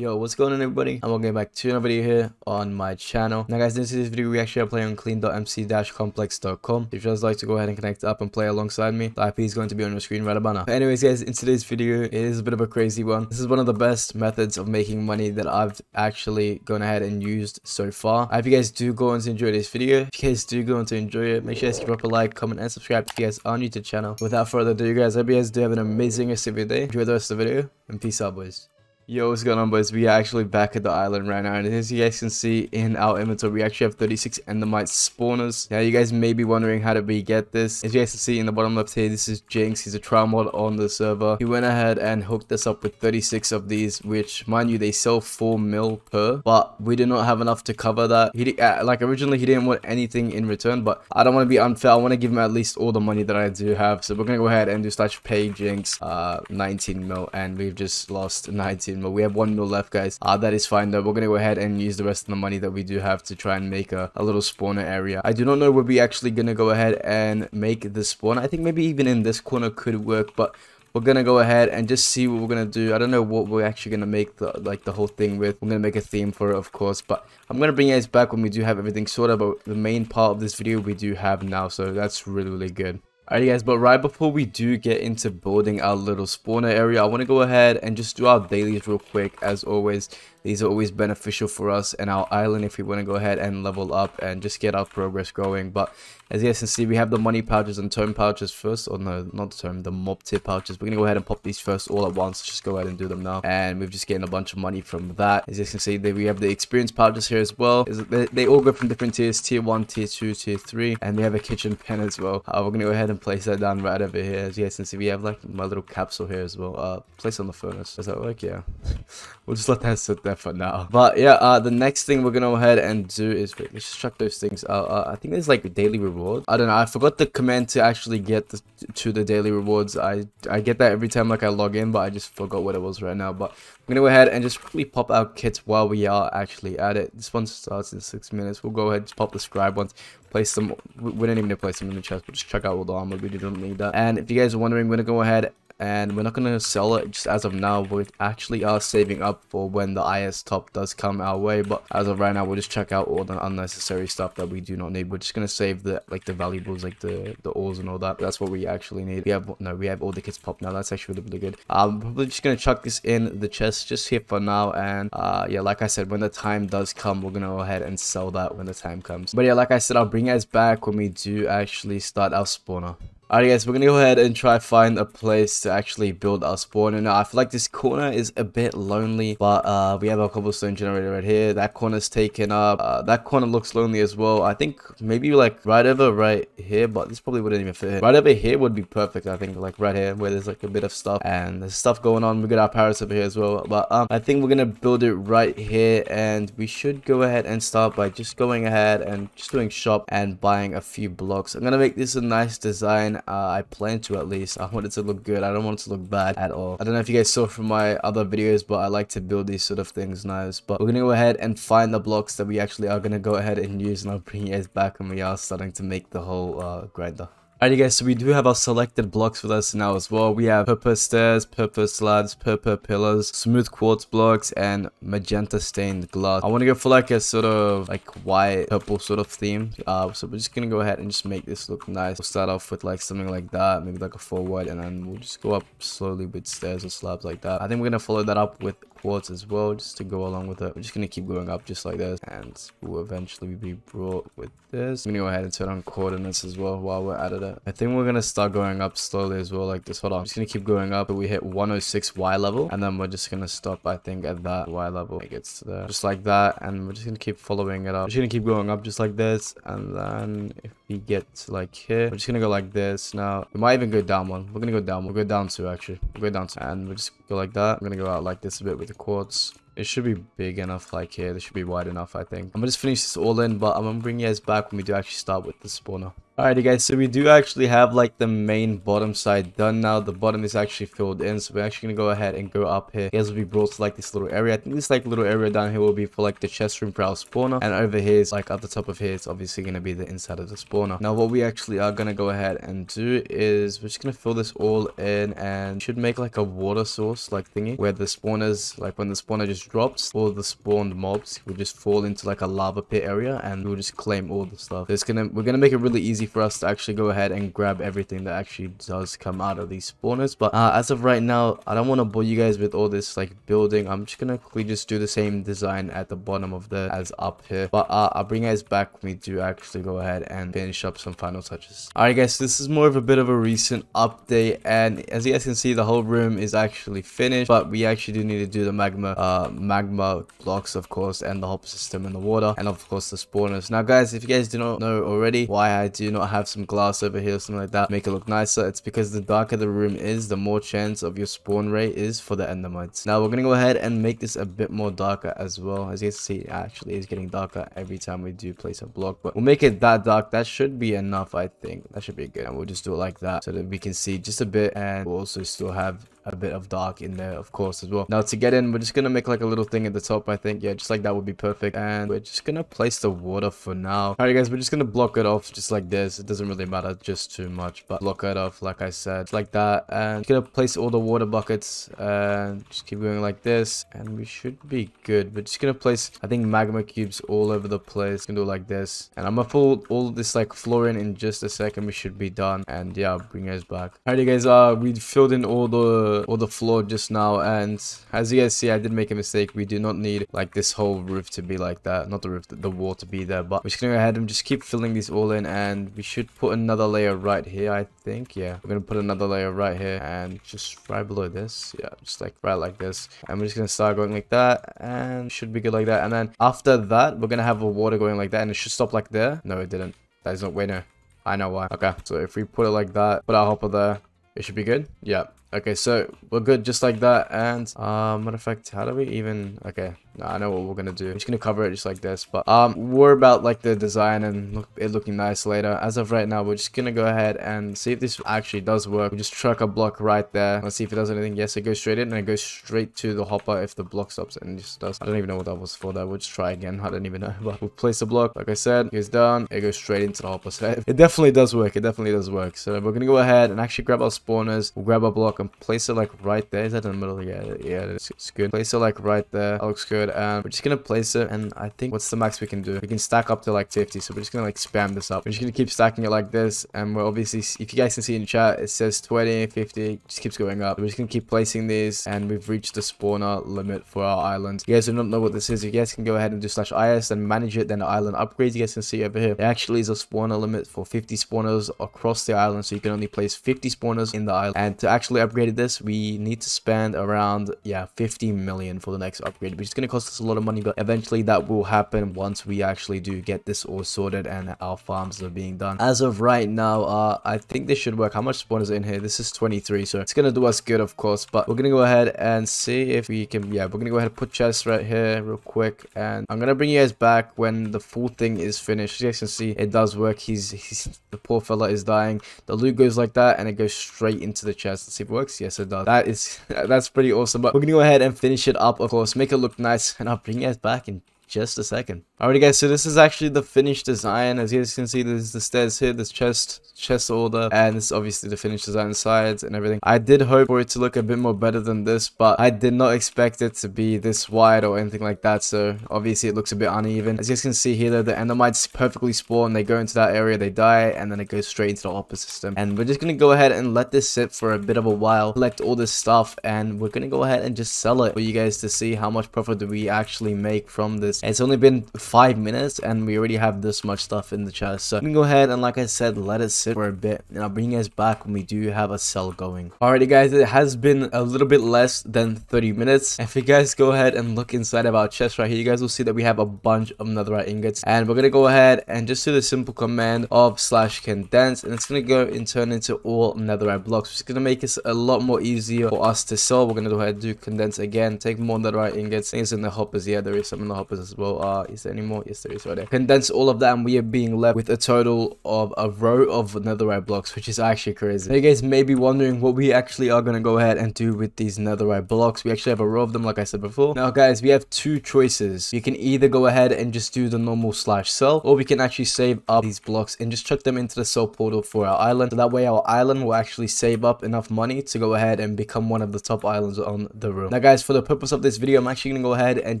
Yo, what's going on everybody? And welcome back to another video here on my channel. Now guys, this is this video we actually are playing on clean.mc-complex.com. If you guys like to go ahead and connect up and play alongside me, the IP is going to be on your screen right about now. But anyways guys, in today's video, it is a bit of a crazy one. This is one of the best methods of making money that I've actually gone ahead and used so far. I hope you guys do go on to enjoy this video. If you guys do go on to enjoy it, make sure you guys drop a like, comment, and subscribe if you guys are new to the channel. Without further ado guys, I hope you guys do have an amazing rest of your day. Enjoy the rest of the video, and peace out boys. Yo, what's going on boys? We are actually back at the island right now and as you guys can see in our inventory we actually have 36 endermite spawners. Now you guys may be wondering how did we get this. As you guys can see in the bottom left here this is Jinx. He's a trial mod on the server. He went ahead and hooked us up with 36 of these which mind you they sell 4 mil per but we did not have enough to cover that. He uh, Like originally he didn't want anything in return but I don't want to be unfair. I want to give him at least all the money that I do have. So we're going to go ahead and do slash pay Jinx uh, 19 mil and we've just lost 19 but we have one mil left, guys. Uh, that is fine, though. We're going to go ahead and use the rest of the money that we do have to try and make a, a little spawner area. I do not know where we actually going to go ahead and make the spawn. I think maybe even in this corner could work, but we're gonna go ahead and just see what we're gonna do i don't know what we're actually gonna make the like the whole thing with We're gonna make a theme for it of course but i'm gonna bring you guys back when we do have everything sorted but the main part of this video we do have now so that's really really good Alrighty guys, but right before we do get into building our little spawner area, I want to go ahead and just do our dailies real quick. As always, these are always beneficial for us and our island if we want to go ahead and level up and just get our progress growing. But as you guys can see, we have the money pouches and tome pouches first. Or oh, no, not the tome, the mob tier pouches. We're going to go ahead and pop these first all at once. Just go ahead and do them now. And we've just getting a bunch of money from that. As you guys can see, we have the experience pouches here as well. They all go from different tiers, tier 1, tier 2, tier 3. And we have a kitchen pen as well. Uh, we're going to go ahead and and place that down right over here. Yes, and see we have like my little capsule here as well. Uh, place on the furnace. Does that work? Yeah. we'll just let that sit there for now. But yeah, uh, the next thing we're gonna go ahead and do is wait, let's just chuck those things out. Uh, I think there's like a daily reward. I don't know. I forgot the command to actually get the, to the daily rewards. I I get that every time like I log in, but I just forgot what it was right now. But I'm gonna go ahead and just quickly pop our kits while we are actually at it. This one starts in six minutes. We'll go ahead and pop the scribe ones place them. We don't even need to place them in the chest. We'll just check out all the armor. We did not need that. And if you guys are wondering, we're going to go ahead and we're not gonna sell it just as of now we actually are uh, saving up for when the is top does come our way but as of right now we'll just check out all the unnecessary stuff that we do not need we're just gonna save the like the valuables like the the ores and all that that's what we actually need we have no we have all the kits popped now that's actually really, really good i'm probably just gonna chuck this in the chest just here for now and uh yeah like i said when the time does come we're gonna go ahead and sell that when the time comes but yeah like i said i'll bring you guys back when we do actually start our spawner Alright guys, we're gonna go ahead and try find a place to actually build our spawner. Now, I feel like this corner is a bit lonely, but uh, we have our cobblestone generator right here. That corner's taken up. Uh, that corner looks lonely as well. I think maybe like right over right here, but this probably wouldn't even fit. Right over here would be perfect, I think, like right here where there's like a bit of stuff and there's stuff going on. We got our parrots over here as well, but um, I think we're gonna build it right here and we should go ahead and start by just going ahead and just doing shop and buying a few blocks. I'm gonna make this a nice design uh, I plan to at least. I want it to look good. I don't want it to look bad at all. I don't know if you guys saw from my other videos, but I like to build these sort of things nice. But we're going to go ahead and find the blocks that we actually are going to go ahead and use. And I'll bring you guys back when we are starting to make the whole uh, grinder. Alrighty guys, so we do have our selected blocks with us now as well. We have purple stairs, purple slabs, purple pillars, smooth quartz blocks, and magenta stained glass. I want to go for like a sort of like white purple sort of theme. Uh, so we're just going to go ahead and just make this look nice. We'll start off with like something like that, maybe like a forward, and then we'll just go up slowly with stairs or slabs like that. I think we're going to follow that up with quartz as well just to go along with it we're just going to keep going up just like this and we'll eventually be brought with this i'm gonna go ahead and turn on coordinates as well while we're at it i think we're gonna start going up slowly as well like this hold on i'm just gonna keep going up but we hit 106 y level and then we're just gonna stop i think at that y level it gets to there just like that and we're just gonna keep following it up we're just gonna keep going up just like this and then if we get to like here we're just gonna go like this now we might even go down one we're gonna go down we'll go down two actually we'll go down two and we'll just go like that i'm gonna go out like this a bit with the quartz. It should be big enough like here. This should be wide enough, I think. I'm going to just finish this all in, but I'm going to bring you guys back when we do actually start with the spawner. Alrighty guys, so we do actually have like the main bottom side done now. The bottom is actually filled in, so we're actually gonna go ahead and go up here. Here's guys will be brought to like this little area. I think this like little area down here will be for like the chest room prowl spawner. And over here is like at the top of here, it's obviously gonna be the inside of the spawner. Now what we actually are gonna go ahead and do is we're just gonna fill this all in and should make like a water source like thingy where the spawners, like when the spawner just drops, all the spawned mobs will just fall into like a lava pit area and we'll just claim all the stuff. So it's gonna we're gonna make it really easy for us to actually go ahead and grab everything that actually does come out of these spawners. But uh, as of right now, I don't want to bore you guys with all this like building. I'm just going to quickly just do the same design at the bottom of the as up here. But uh, I'll bring you guys back when we do actually go ahead and finish up some final touches. Alright guys, so this is more of a bit of a recent update. And as you guys can see, the whole room is actually finished. But we actually do need to do the magma, uh, magma blocks, of course, and the hop system in the water. And of course, the spawners. Now guys, if you guys do not know already why I do not not have some glass over here or something like that make it look nicer it's because the darker the room is the more chance of your spawn rate is for the endermites now we're gonna go ahead and make this a bit more darker as well as you can see actually is getting darker every time we do place a block but we'll make it that dark that should be enough i think that should be good and we'll just do it like that so that we can see just a bit and we'll also still have a bit of dark in there, of course, as well. Now, to get in, we're just going to make like a little thing at the top, I think. Yeah, just like that would be perfect. And we're just going to place the water for now. All right, guys, we're just going to block it off just like this. It doesn't really matter just too much, but block it off, like I said, like that. And going to place all the water buckets and just keep going like this. And we should be good. We're just going to place, I think, magma cubes all over the place. Going to do it like this. And I'm going to fold all this like floor in in just a second. We should be done. And yeah, bring us back. All right, guys, uh, we filled in all the or the floor just now and as you guys see I did make a mistake we do not need like this whole roof to be like that not the roof the wall to be there but we're just gonna go ahead and just keep filling these all in and we should put another layer right here I think yeah we're gonna put another layer right here and just right below this yeah just like right like this and we're just gonna start going like that and should be good like that and then after that we're gonna have a water going like that and it should stop like there no it didn't that is not winner I know why. Okay, so if we put it like that, put our hopper there, it should be good. Yeah, Okay, so we're good just like that. And um, matter of fact, how do we even? Okay, nah, I know what we're gonna do. I'm just gonna cover it just like this. But um, we're about like the design and look, it looking nice later. As of right now, we're just gonna go ahead and see if this actually does work. We just truck a block right there. Let's see if it does anything. Yes, it goes straight in and it goes straight to the hopper if the block stops and just does. I don't even know what that was for. That we'll just try again. I don't even know. But we'll place a block. Like I said, it's done. It goes straight into the hopper. So it definitely does work. It definitely does work. So we're gonna go ahead and actually grab our spawners. We'll grab our block welcome. Place it like right there. Is that in the middle? Yeah, yeah, it's, it's good. Place it like right there. That looks good. And we're just gonna place it. And I think what's the max we can do? We can stack up to like 50. So we're just gonna like spam this up. We're just gonna keep stacking it like this. And we're obviously, if you guys can see in chat, it says 20, 50. Just keeps going up. We're just gonna keep placing these. And we've reached the spawner limit for our island. You guys do not know what this is. You guys can go ahead and do slash is and manage it. Then island upgrades. You guys can see over here. It actually is a spawner limit for 50 spawners across the island. So you can only place 50 spawners in the island. And to actually upgraded this, we need to spend around, yeah, 50 million for the next upgrade, which is going to cost us a lot of money, but eventually that will happen once we actually do get this all sorted and our farms are being done. As of right now, uh, I think this should work. How much spawn is in here? This is 23, so it's going to do us good, of course, but we're going to go ahead and see if we can, yeah, we're going to go ahead and put chests right here real quick, and I'm going to bring you guys back when the full thing is finished. As you guys can see, it does work. He's, he's the poor fella is dying. The loot goes like that, and it goes straight into the chest. Let's see if works yes it does that is that's pretty awesome but we're gonna go ahead and finish it up of course make it look nice and i'll bring you guys back in just a second. Alrighty guys, so this is actually the finished design. As you guys can see, there's the stairs here, this chest, chest order, and this is obviously the finished design sides and everything. I did hope for it to look a bit more better than this, but I did not expect it to be this wide or anything like that, so obviously it looks a bit uneven. As you guys can see here, though, the endomites perfectly spawn, they go into that area, they die, and then it goes straight into the upper system. And we're just gonna go ahead and let this sit for a bit of a while, collect all this stuff, and we're gonna go ahead and just sell it for you guys to see how much profit do we actually make from this it's only been five minutes and we already have this much stuff in the chest. So I'm gonna go ahead and like I said, let it sit for a bit and I'll bring you guys back when we do have a cell going. Alrighty guys, it has been a little bit less than 30 minutes. If you guys go ahead and look inside of our chest right here, you guys will see that we have a bunch of netherite ingots and we're gonna go ahead and just do the simple command of slash condense and it's gonna go and turn into all netherite blocks. which is gonna make it a lot more easier for us to sell. We're gonna go ahead and do condense again, take more netherite ingots. Things in the hoppers, yeah, there is some in the hoppers as well. Uh, is there any more? Yes, there is right there. Condense all of that and we are being left with a total of a row of netherite blocks, which is actually crazy. Now you guys may be wondering what we actually are going to go ahead and do with these netherite blocks. We actually have a row of them, like I said before. Now guys, we have two choices. You can either go ahead and just do the normal slash cell, or we can actually save up these blocks and just chuck them into the cell portal for our island. So that way our island will actually save up enough money to go ahead and become one of the top islands on the room. Now guys, for the purpose of this video, I'm actually going to go ahead and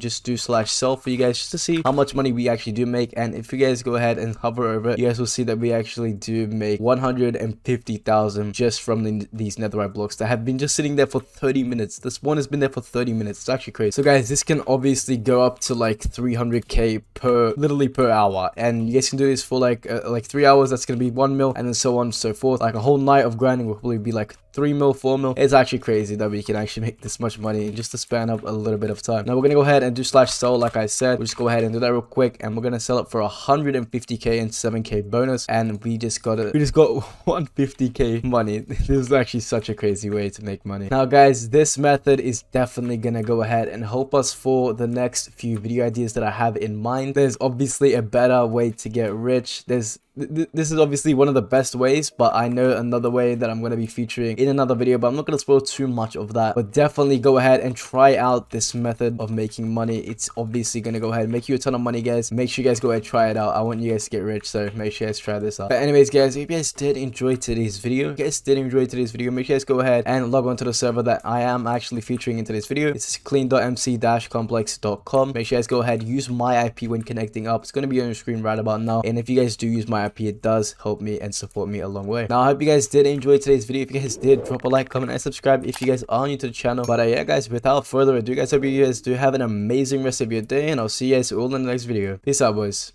just do slash sell for you guys just to see how much money we actually do make. And if you guys go ahead and hover over it, you guys will see that we actually do make 150,000 just from the, these netherite blocks that have been just sitting there for 30 minutes. This one has been there for 30 minutes. It's actually crazy. So guys, this can obviously go up to like 300k per, literally per hour. And you guys can do this for like, uh, like three hours. That's going to be one mil and then so on and so forth. Like a whole night of grinding will probably be like three mil, four mil. It's actually crazy that we can actually make this much money in just to span of a little bit of time. Now we're going to go ahead and do slash sell like I said instead. We'll just go ahead and do that real quick and we're gonna sell it for 150k and 7k bonus and we just got it we just got 150k money this is actually such a crazy way to make money now guys this method is definitely gonna go ahead and help us for the next few video ideas that i have in mind there's obviously a better way to get rich there's this is obviously one of the best ways, but I know another way that I'm going to be featuring in another video, but I'm not going to spoil too much of that. But definitely go ahead and try out this method of making money. It's obviously going to go ahead and make you a ton of money, guys. Make sure you guys go ahead and try it out. I want you guys to get rich, so make sure you guys try this out. But anyways, guys, if you guys did enjoy today's video, if you guys did enjoy today's video, make sure you guys go ahead and log on to the server that I am actually featuring in today's video. It's clean.mc-complex.com. Make sure you guys go ahead, use my IP when connecting up. It's going to be on your screen right about now. And if you guys do use my happy it does help me and support me a long way now i hope you guys did enjoy today's video if you guys did drop a like comment and subscribe if you guys are new to the channel but uh, yeah guys without further ado guys hope you guys do have an amazing rest of your day and i'll see you guys all in the next video peace out boys